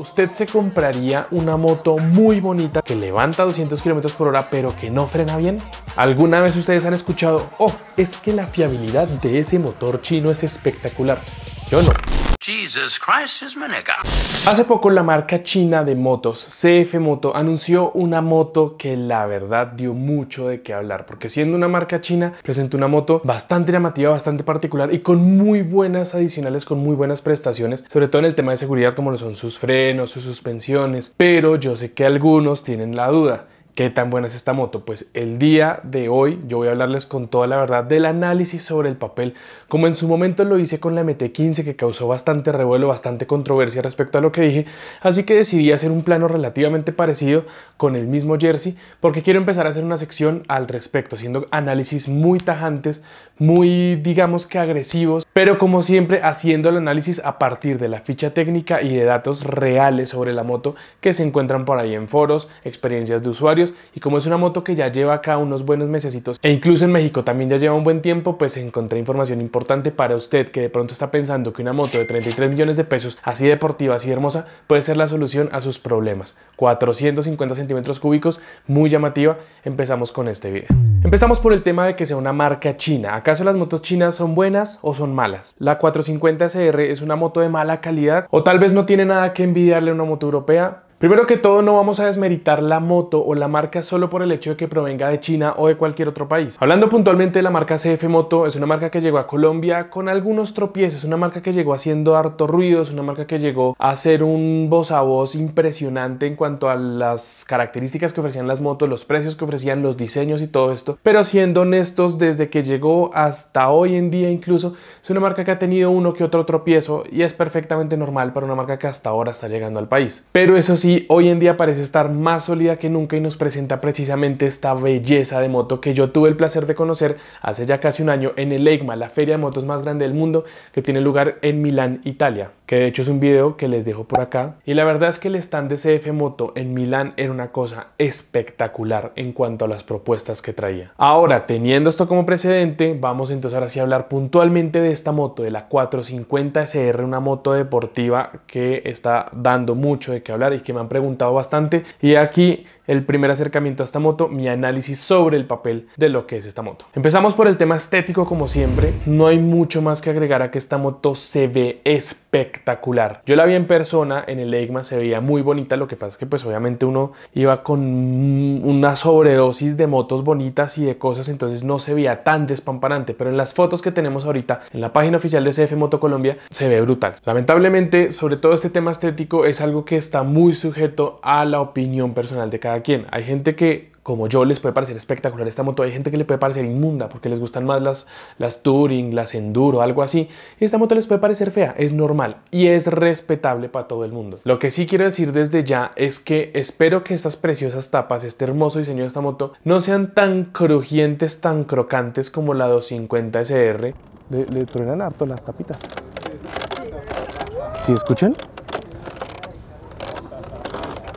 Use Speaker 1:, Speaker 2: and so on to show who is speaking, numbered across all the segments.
Speaker 1: Usted se compraría una moto muy bonita que levanta 200 km por hora pero que no frena bien. ¿Alguna vez ustedes han escuchado, oh, es que la fiabilidad de ese motor chino es espectacular? Yo no. Jesus Christ is my Hace poco la marca china de motos, CF Moto, anunció una moto que la verdad dio mucho de qué hablar, porque siendo una marca china, presentó una moto bastante llamativa, bastante particular y con muy buenas adicionales, con muy buenas prestaciones, sobre todo en el tema de seguridad como lo son sus frenos, sus suspensiones, pero yo sé que algunos tienen la duda. ¿Qué tan buena es esta moto? Pues el día de hoy yo voy a hablarles con toda la verdad del análisis sobre el papel, como en su momento lo hice con la MT-15 que causó bastante revuelo, bastante controversia respecto a lo que dije, así que decidí hacer un plano relativamente parecido con el mismo jersey, porque quiero empezar a hacer una sección al respecto, haciendo análisis muy tajantes, muy digamos que agresivos, pero como siempre haciendo el análisis a partir de la ficha técnica y de datos reales sobre la moto que se encuentran por ahí en foros, experiencias de usuarios, y como es una moto que ya lleva acá unos buenos mesecitos e incluso en México también ya lleva un buen tiempo, pues encontré información importante para usted que de pronto está pensando que una moto de 33 millones de pesos, así deportiva, así hermosa, puede ser la solución a sus problemas. 450 centímetros cúbicos, muy llamativa. Empezamos con este video. Empezamos por el tema de que sea una marca china. ¿Acaso las motos chinas son buenas o son malas? La 450 CR es una moto de mala calidad o tal vez no tiene nada que envidiarle a una moto europea, Primero que todo, no vamos a desmeritar la moto o la marca solo por el hecho de que provenga de China o de cualquier otro país. Hablando puntualmente de la marca CF Moto, es una marca que llegó a Colombia con algunos tropiezos, una marca que llegó haciendo harto ruido, es una marca que llegó a ser un voz a voz impresionante en cuanto a las características que ofrecían las motos, los precios que ofrecían, los diseños y todo esto. Pero siendo honestos, desde que llegó hasta hoy en día incluso, es una marca que ha tenido uno que otro tropiezo y es perfectamente normal para una marca que hasta ahora está llegando al país. Pero eso sí, hoy en día parece estar más sólida que nunca y nos presenta precisamente esta belleza de moto que yo tuve el placer de conocer hace ya casi un año en el EICMA, la feria de motos más grande del mundo que tiene lugar en Milán, Italia que de hecho es un video que les dejo por acá. Y la verdad es que el stand de CF Moto en Milán era una cosa espectacular en cuanto a las propuestas que traía. Ahora, teniendo esto como precedente, vamos entonces ahora sí a hablar puntualmente de esta moto, de la 450 SR, una moto deportiva que está dando mucho de qué hablar y que me han preguntado bastante. Y aquí el primer acercamiento a esta moto, mi análisis sobre el papel de lo que es esta moto. Empezamos por el tema estético como siempre, no hay mucho más que agregar a que esta moto se ve espectacular. Yo la vi en persona, en el EGMA, se veía muy bonita, lo que pasa es que pues obviamente uno iba con una sobredosis de motos bonitas y de cosas, entonces no se veía tan despamparante, pero en las fotos que tenemos ahorita en la página oficial de CF Moto Colombia se ve brutal. Lamentablemente, sobre todo este tema estético es algo que está muy sujeto a la opinión personal de cada quien. Hay gente que, como yo, les puede parecer espectacular esta moto. Hay gente que le puede parecer inmunda porque les gustan más las, las touring, las enduro, algo así. Y esta moto les puede parecer fea. Es normal y es respetable para todo el mundo. Lo que sí quiero decir desde ya es que espero que estas preciosas tapas, este hermoso diseño de esta moto, no sean tan crujientes, tan crocantes como la 250 SR. Le, le truenan harto las tapitas. ¿Sí escuchan?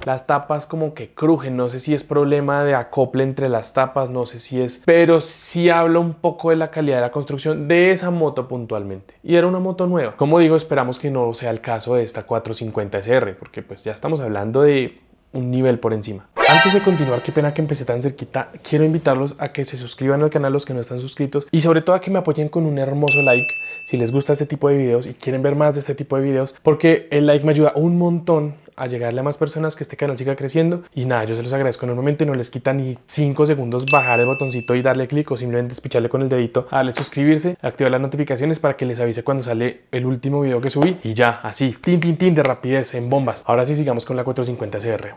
Speaker 1: las tapas como que crujen, no sé si es problema de acople entre las tapas, no sé si es, pero sí habla un poco de la calidad de la construcción de esa moto puntualmente. Y era una moto nueva. Como digo, esperamos que no sea el caso de esta 450 SR, porque pues ya estamos hablando de un nivel por encima. Antes de continuar, qué pena que empecé tan cerquita, quiero invitarlos a que se suscriban al canal los que no están suscritos y sobre todo a que me apoyen con un hermoso like si les gusta este tipo de videos y quieren ver más de este tipo de videos porque el like me ayuda un montón a llegarle a más personas, que este canal siga creciendo. Y nada, yo se los agradezco enormemente. No les quita ni 5 segundos bajar el botoncito y darle clic o simplemente espicharle con el dedito, darle suscribirse, activar las notificaciones para que les avise cuando sale el último video que subí. Y ya, así, tin, tin, tin de rapidez en bombas. Ahora sí, sigamos con la 450CR.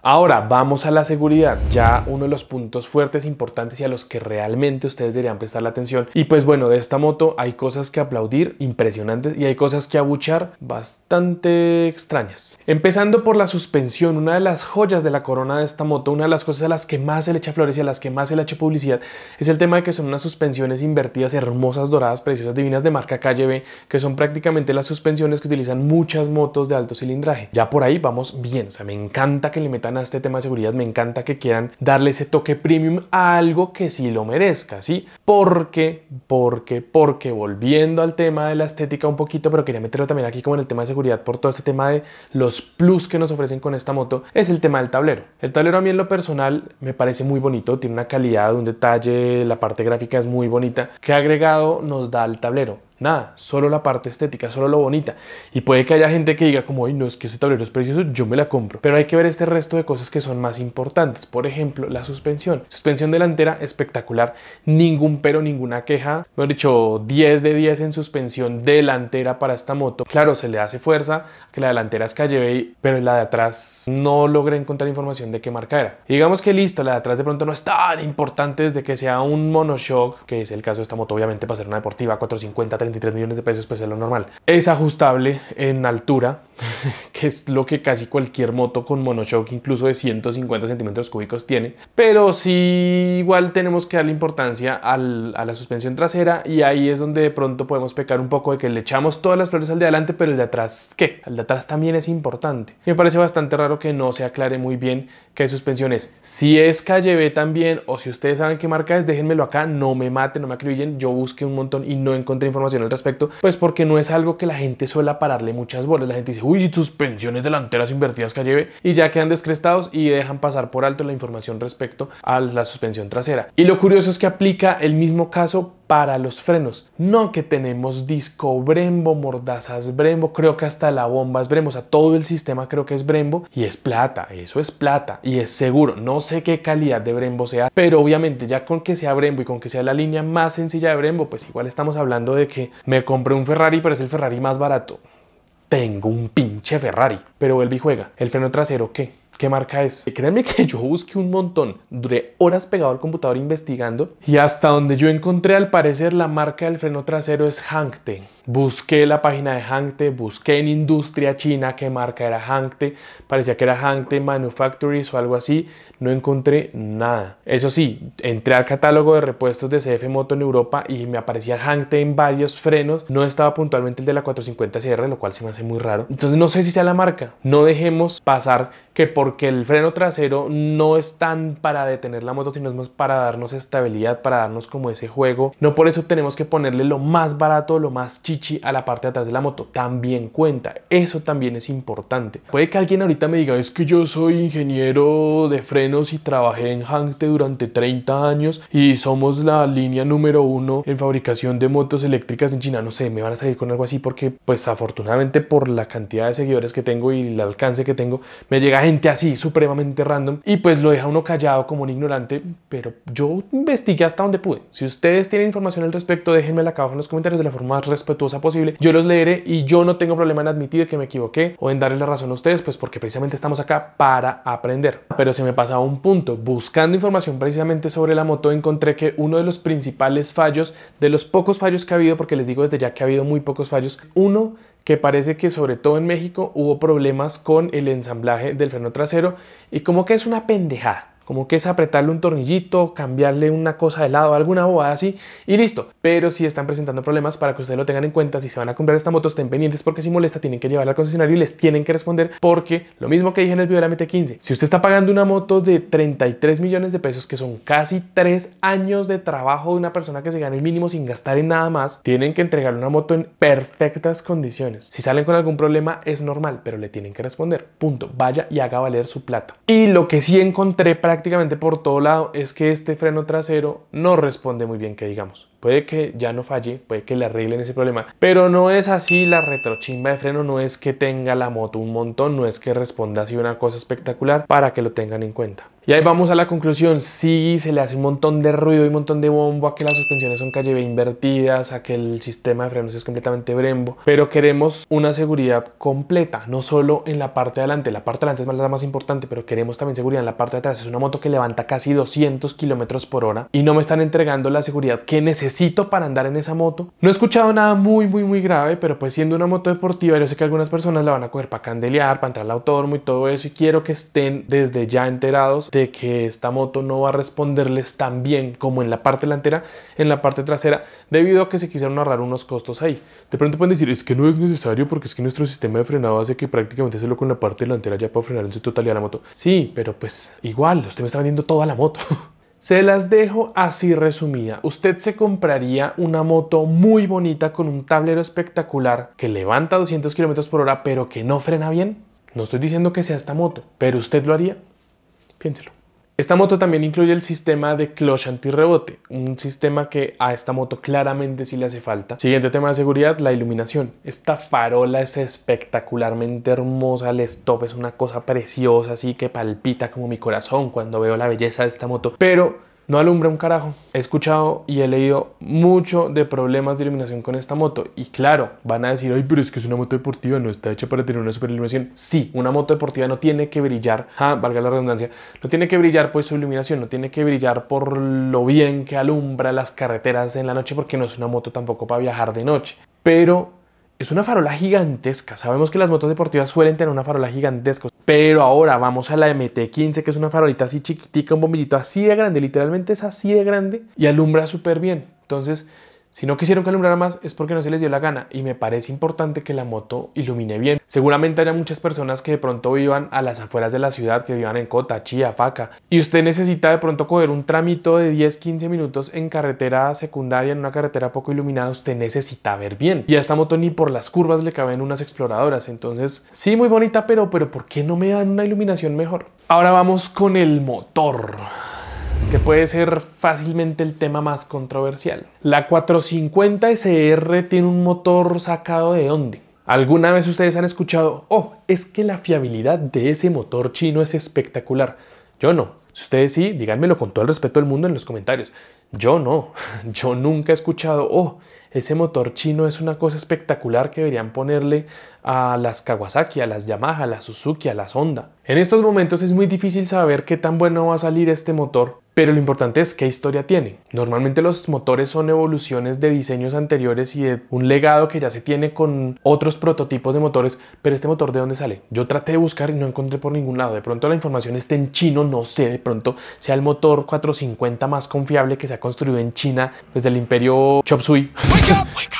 Speaker 1: Ahora vamos a la seguridad, ya uno de los puntos fuertes importantes y a los que realmente ustedes deberían prestar la atención. Y pues bueno, de esta moto hay cosas que aplaudir impresionantes y hay cosas que abuchar bastante extrañas. Empezando por la suspensión, una de las joyas de la corona de esta moto, una de las cosas a las que más se le echa flores y a las que más se le echa publicidad, es el tema de que son unas suspensiones invertidas, hermosas, doradas, preciosas, divinas de marca Calle B, que son prácticamente las suspensiones que utilizan muchas motos de alto cilindraje. Ya por ahí vamos bien, o sea, me encanta que le metan a este tema de seguridad, me encanta que quieran darle ese toque premium a algo que sí lo merezca, ¿sí? Porque, porque, porque, volviendo al tema de la estética un poquito, pero quería meterlo también aquí como en el tema de seguridad por todo este tema de los plus que nos ofrecen con esta moto es el tema del tablero. El tablero a mí en lo personal me parece muy bonito, tiene una calidad, un detalle, la parte gráfica es muy bonita. ¿Qué agregado nos da el tablero? Nada, solo la parte estética, solo lo bonita. Y puede que haya gente que diga como, ay, no, es que ese tablero es precioso, yo me la compro. Pero hay que ver este resto de cosas que son más importantes. Por ejemplo, la suspensión. Suspensión delantera espectacular. Ningún pero, ninguna queja. Me han dicho 10 de 10 en suspensión delantera para esta moto. Claro, se le hace fuerza, que la delantera es Calle Bay, pero la de atrás no logré encontrar información de qué marca era. digamos que listo, la de atrás de pronto no es tan importante desde que sea un monoshock, que es el caso de esta moto, obviamente para ser una deportiva 450, 23 millones de pesos, pues es lo normal. Es ajustable en altura, que es lo que casi cualquier moto con monoshock, incluso de 150 centímetros cúbicos, tiene. Pero si igual tenemos que darle importancia a la suspensión trasera y ahí es donde de pronto podemos pecar un poco de que le echamos todas las flores al de adelante, pero el de atrás, ¿qué? El de atrás también es importante. Me parece bastante raro que no se aclare muy bien qué suspensión es. Si es Calle B también, o si ustedes saben qué marca es, déjenmelo acá, no me maten, no me acribillen. Yo busqué un montón y no encontré información al respecto, pues porque no es algo que la gente suele pararle muchas bolas. La gente dice, uy, suspensiones delanteras invertidas que lleve y ya quedan descrestados y dejan pasar por alto la información respecto a la suspensión trasera. Y lo curioso es que aplica el mismo caso para los frenos. No que tenemos disco Brembo, mordazas Brembo, creo que hasta la bomba es Brembo, o sea, todo el sistema creo que es Brembo y es plata, eso es plata y es seguro. No sé qué calidad de Brembo sea, pero obviamente ya con que sea Brembo y con que sea la línea más sencilla de Brembo, pues igual estamos hablando de que me compré un Ferrari, pero es el Ferrari más barato. Tengo un pinche Ferrari, pero el y juega. ¿El freno trasero qué? ¿Qué marca es? Y créanme que yo busqué un montón, duré horas pegado al computador investigando y hasta donde yo encontré al parecer la marca del freno trasero es Hangteng. Busqué la página de Hangte, busqué en industria china qué marca era Hangte, parecía que era Hangte Manufacturers o algo así, no encontré nada. Eso sí, entré al catálogo de repuestos de CF Moto en Europa y me aparecía Hangte en varios frenos, no estaba puntualmente el de la 450CR, lo cual se me hace muy raro. Entonces no sé si sea la marca, no dejemos pasar que porque el freno trasero no es tan para detener la moto, sino es más para darnos estabilidad, para darnos como ese juego. No por eso tenemos que ponerle lo más barato, lo más chido a la parte de atrás de la moto también cuenta. Eso también es importante. Puede que alguien ahorita me diga, es que yo soy ingeniero de frenos y trabajé en Hangte durante 30 años y somos la línea número uno en fabricación de motos eléctricas en China. No sé, me van a salir con algo así porque pues afortunadamente por la cantidad de seguidores que tengo y el alcance que tengo, me llega gente así supremamente random y pues lo deja uno callado como un ignorante, pero yo investigué hasta donde pude. Si ustedes tienen información al respecto, déjenmela acá abajo en los comentarios de la forma más respetuosa posible, yo los leeré y yo no tengo problema en admitir que me equivoqué o en darles la razón a ustedes, pues porque precisamente estamos acá para aprender. Pero se me pasa un punto. Buscando información precisamente sobre la moto, encontré que uno de los principales fallos, de los pocos fallos que ha habido, porque les digo desde ya que ha habido muy pocos fallos, uno que parece que sobre todo en México hubo problemas con el ensamblaje del freno trasero y como que es una pendejada como que es apretarle un tornillito, cambiarle una cosa de lado, alguna bobada así y listo. Pero si están presentando problemas para que ustedes lo tengan en cuenta, si se van a comprar esta moto estén pendientes porque si molesta tienen que llevarla al concesionario y les tienen que responder porque lo mismo que dije en el video de la MT-15, si usted está pagando una moto de 33 millones de pesos que son casi 3 años de trabajo de una persona que se gana el mínimo sin gastar en nada más, tienen que entregarle una moto en perfectas condiciones. Si salen con algún problema es normal, pero le tienen que responder. Punto. Vaya y haga valer su plata. Y lo que sí encontré para prácticamente por todo lado es que este freno trasero no responde muy bien, que digamos. Puede que ya no falle, puede que le arreglen ese problema, pero no es así la retrochimba de freno, no es que tenga la moto un montón, no es que responda así una cosa espectacular para que lo tengan en cuenta. Y ahí vamos a la conclusión, sí, se le hace un montón de ruido y un montón de bombo a que las suspensiones son calle invertidas, a que el sistema de frenos es completamente brembo, pero queremos una seguridad completa, no solo en la parte de adelante, la parte de adelante es la más importante, pero queremos también seguridad en la parte de atrás, es una moto que levanta casi 200 kilómetros por hora y no me están entregando la seguridad que necesito necesito para andar en esa moto. No he escuchado nada muy, muy, muy grave, pero pues siendo una moto deportiva, yo sé que algunas personas la van a coger para candelear, para entrar al autódromo y todo eso, y quiero que estén desde ya enterados de que esta moto no va a responderles tan bien como en la parte delantera, en la parte trasera, debido a que se quisieron ahorrar unos costos ahí. De pronto pueden decir, es que no es necesario porque es que nuestro sistema de frenado hace que prácticamente solo con la parte delantera ya para frenar en su totalidad la moto. Sí, pero pues igual, usted me está vendiendo toda la moto. Se las dejo así resumida. Usted se compraría una moto muy bonita con un tablero espectacular que levanta 200 kilómetros por hora pero que no frena bien. No estoy diciendo que sea esta moto, pero usted lo haría. Piénselo. Esta moto también incluye el sistema de clutch antirrebote, un sistema que a esta moto claramente sí le hace falta. Siguiente tema de seguridad, la iluminación. Esta farola es espectacularmente hermosa, el stop es una cosa preciosa, así que palpita como mi corazón cuando veo la belleza de esta moto, pero no alumbra un carajo. He escuchado y he leído mucho de problemas de iluminación con esta moto. Y claro, van a decir, ay, pero es que es una moto deportiva, no está hecha para tener una super iluminación. Sí, una moto deportiva no tiene que brillar, valga la redundancia, no tiene que brillar por su iluminación, no tiene que brillar por lo bien que alumbra las carreteras en la noche, porque no es una moto tampoco para viajar de noche. Pero es una farola gigantesca. Sabemos que las motos deportivas suelen tener una farola gigantesca. Pero ahora vamos a la MT-15, que es una farolita así chiquitita, un bombillito así de grande, literalmente es así de grande y alumbra súper bien. Entonces, si no quisieron que alumbrara más es porque no se les dio la gana y me parece importante que la moto ilumine bien. Seguramente haya muchas personas que de pronto vivan a las afueras de la ciudad, que vivan en Cota, Chía, Faca y usted necesita de pronto coger un trámite de 10-15 minutos en carretera secundaria, en una carretera poco iluminada, usted necesita ver bien. Y a esta moto ni por las curvas le caben unas exploradoras, entonces sí muy bonita pero, pero ¿por qué no me dan una iluminación mejor? Ahora vamos con el motor que puede ser fácilmente el tema más controversial. La 450 SR tiene un motor sacado de dónde. ¿Alguna vez ustedes han escuchado, oh, es que la fiabilidad de ese motor chino es espectacular? Yo no. ustedes sí, díganmelo con todo el respeto del mundo en los comentarios. Yo no. Yo nunca he escuchado, oh, ese motor chino es una cosa espectacular que deberían ponerle a las Kawasaki, a las Yamaha, a las Suzuki, a las Honda. En estos momentos es muy difícil saber qué tan bueno va a salir este motor pero lo importante es qué historia tiene. Normalmente los motores son evoluciones de diseños anteriores y de un legado que ya se tiene con otros prototipos de motores, pero este motor de dónde sale? Yo traté de buscar y no encontré por ningún lado. De pronto la información está en chino, no sé, de pronto sea el motor 450 más confiable que se ha construido en China desde el imperio Chop sui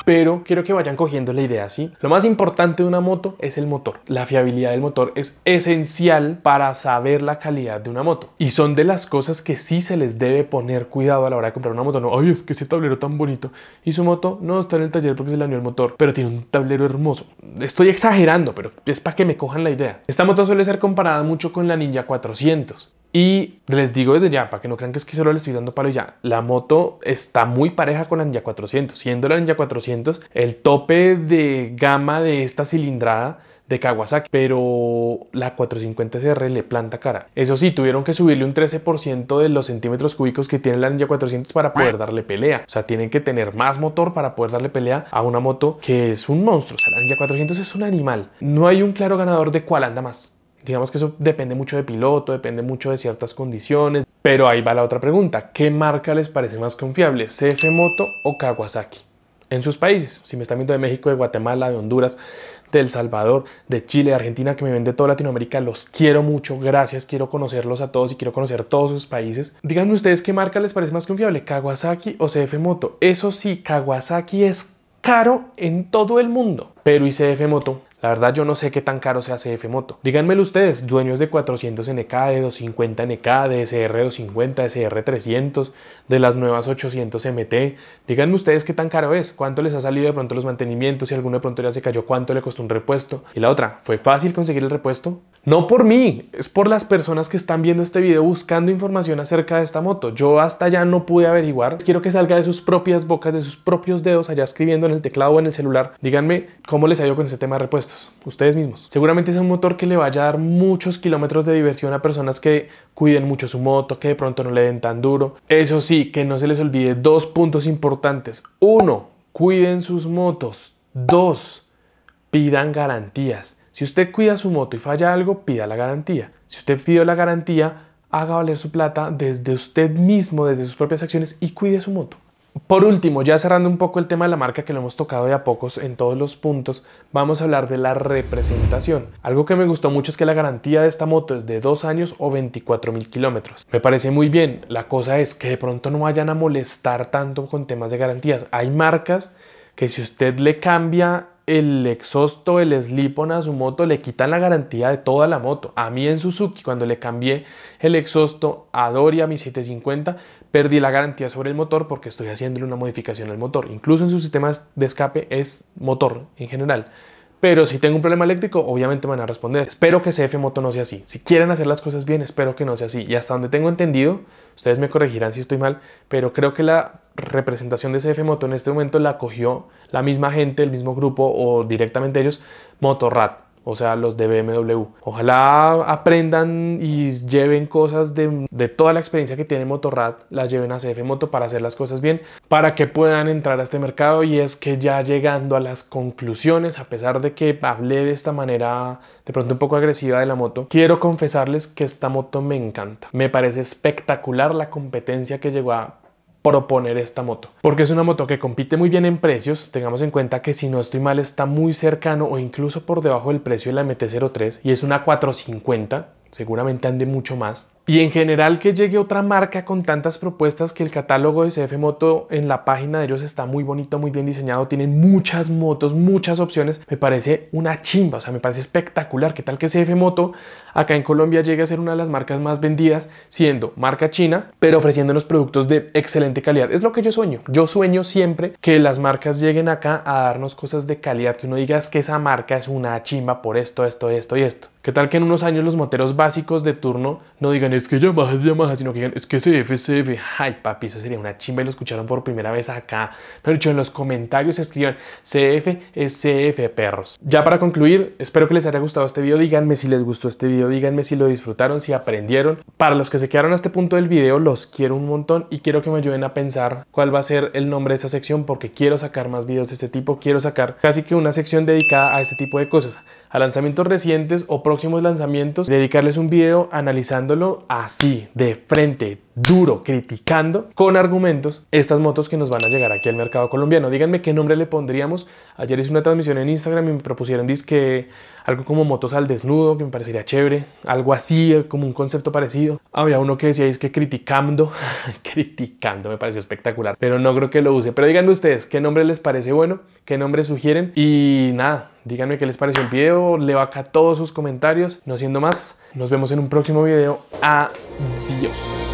Speaker 1: pero quiero que vayan cogiendo la idea, ¿sí? Lo más importante de una moto es el motor. La fiabilidad del motor es esencial para saber la calidad de una moto. Y son de las cosas que sí se les debe poner cuidado a la hora de comprar una moto. No, ay, es que ese tablero tan bonito. Y su moto no está en el taller porque se le dañó el motor, pero tiene un tablero hermoso. Estoy exagerando, pero es para que me cojan la idea. Esta moto suele ser comparada mucho con la Ninja 400. Y les digo desde ya, para que no crean que es que solo le estoy dando palo ya, la moto está muy pareja con la Ninja 400. Siendo la Ninja 400 el tope de gama de esta cilindrada de Kawasaki, pero la 450SR le planta cara. Eso sí, tuvieron que subirle un 13% de los centímetros cúbicos que tiene la Ninja 400 para poder darle pelea. O sea, tienen que tener más motor para poder darle pelea a una moto que es un monstruo. O sea, la Ninja 400 es un animal. No hay un claro ganador de cuál anda más digamos que eso depende mucho de piloto, depende mucho de ciertas condiciones. Pero ahí va la otra pregunta, ¿qué marca les parece más confiable, CF Moto o Kawasaki? En sus países, si me están viendo de México, de Guatemala, de Honduras, de El Salvador, de Chile, de Argentina, que me vende toda Latinoamérica, los quiero mucho, gracias, quiero conocerlos a todos y quiero conocer todos sus países. Díganme ustedes qué marca les parece más confiable, Kawasaki o CF Moto. Eso sí, Kawasaki es caro en todo el mundo. Pero ¿y CF Moto la verdad yo no sé qué tan caro sea CF Moto. Díganmelo ustedes, dueños de 400 NK, de 250 NK, de SR250, SR300, de las nuevas 800 MT. Díganme ustedes qué tan caro es, cuánto les ha salido de pronto los mantenimientos, si alguno de pronto ya se cayó, cuánto le costó un repuesto. Y la otra, ¿fue fácil conseguir el repuesto? No por mí, es por las personas que están viendo este video buscando información acerca de esta moto. Yo hasta ya no pude averiguar. Quiero que salga de sus propias bocas, de sus propios dedos, allá escribiendo en el teclado o en el celular. Díganme cómo les ha con ese tema de repuestos. Ustedes mismos. Seguramente es un motor que le vaya a dar muchos kilómetros de diversión a personas que cuiden mucho su moto, que de pronto no le den tan duro. Eso sí, que no se les olvide dos puntos importantes. Uno, cuiden sus motos. Dos, pidan garantías. Si usted cuida su moto y falla algo, pida la garantía. Si usted pidió la garantía, haga valer su plata desde usted mismo, desde sus propias acciones y cuide su moto. Por último, ya cerrando un poco el tema de la marca que lo hemos tocado de a pocos en todos los puntos, vamos a hablar de la representación. Algo que me gustó mucho es que la garantía de esta moto es de 2 años o 24 mil kilómetros. Me parece muy bien, la cosa es que de pronto no vayan a molestar tanto con temas de garantías. Hay marcas que si usted le cambia el exhausto, el slip-on a su moto, le quitan la garantía de toda la moto. A mí en Suzuki, cuando le cambié el exhausto a Doria, mi 750, perdí la garantía sobre el motor porque estoy haciéndole una modificación al motor. Incluso en sus sistemas de escape es motor en general. Pero si tengo un problema eléctrico, obviamente van a responder. Espero que CF Moto no sea así. Si quieren hacer las cosas bien, espero que no sea así. Y hasta donde tengo entendido, ustedes me corregirán si estoy mal, pero creo que la representación de CF Moto en este momento la cogió la misma gente, el mismo grupo o directamente ellos, Motorrad o sea, los de BMW. Ojalá aprendan y lleven cosas de, toda la experiencia que tiene Motorrad, las lleven a CF Moto para hacer las cosas bien, para que puedan entrar a este mercado. Y es que ya llegando a las conclusiones, a pesar de que hablé de esta manera de pronto un poco agresiva de la moto, quiero confesarles que esta moto me encanta. Me parece espectacular la competencia que llegó a proponer esta moto. Porque es una moto que compite muy bien en precios, tengamos en cuenta que si no estoy mal está muy cercano o incluso por debajo del precio de la MT-03 y es una 450, seguramente ande mucho más. Y en general que llegue otra marca con tantas propuestas que el catálogo de CF Moto en la página de ellos está muy bonito, muy bien diseñado, tienen muchas motos, muchas opciones, me parece una chimba, o sea, me parece espectacular. ¿Qué tal que CF Moto acá en Colombia llegue a ser una de las marcas más vendidas, siendo marca china, pero ofreciendo ofreciéndonos productos de excelente calidad? Es lo que yo sueño. Yo sueño siempre que las marcas lleguen acá a darnos cosas de calidad, que uno diga que esa marca es una chimba por esto, esto, esto y esto. ¿Qué tal que en unos años los moteros básicos de turno no digan es que Yamaha es Yamaha, sino que digan, es que CF CF Ay, papi, eso sería una chimba y lo escucharon por primera vez acá. Pero dicho, en los comentarios escriban CF es CF, perros. Ya para concluir, espero que les haya gustado este video. Díganme si les gustó este video, díganme si lo disfrutaron, si aprendieron. Para los que se quedaron a este punto del video, los quiero un montón y quiero que me ayuden a pensar cuál va a ser el nombre de esta sección porque quiero sacar más videos de este tipo. Quiero sacar casi que una sección dedicada a este tipo de cosas a lanzamientos recientes o próximos lanzamientos, dedicarles un video analizándolo así, de frente, duro, criticando con argumentos estas motos que nos van a llegar aquí al mercado colombiano. Díganme qué nombre le pondríamos. Ayer hice una transmisión en Instagram y me propusieron disque algo como motos al desnudo, que me parecería chévere, algo así, como un concepto parecido. Había uno que decía es que criticando, criticando, me pareció espectacular, pero no creo que lo use. Pero díganme ustedes qué nombre les parece bueno, qué nombre sugieren y nada, díganme qué les pareció el video, leo acá todos sus comentarios. No siendo más, nos vemos en un próximo video. Adiós.